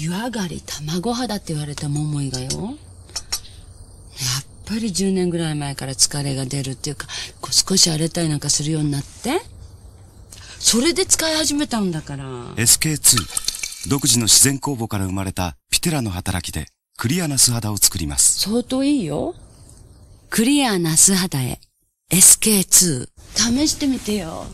湯上がり卵肌って言われた桃井がよ、やっぱり10年ぐらい前から疲れが出るっていうか、こう少し荒れたりなんかするようになって、それで使い始めたんだから。SK2、独自の自然酵母から生まれたピテラの働きで、クリアな素肌を作ります。相当いいよ。クリアな素肌へ、SK2。試してみてよ。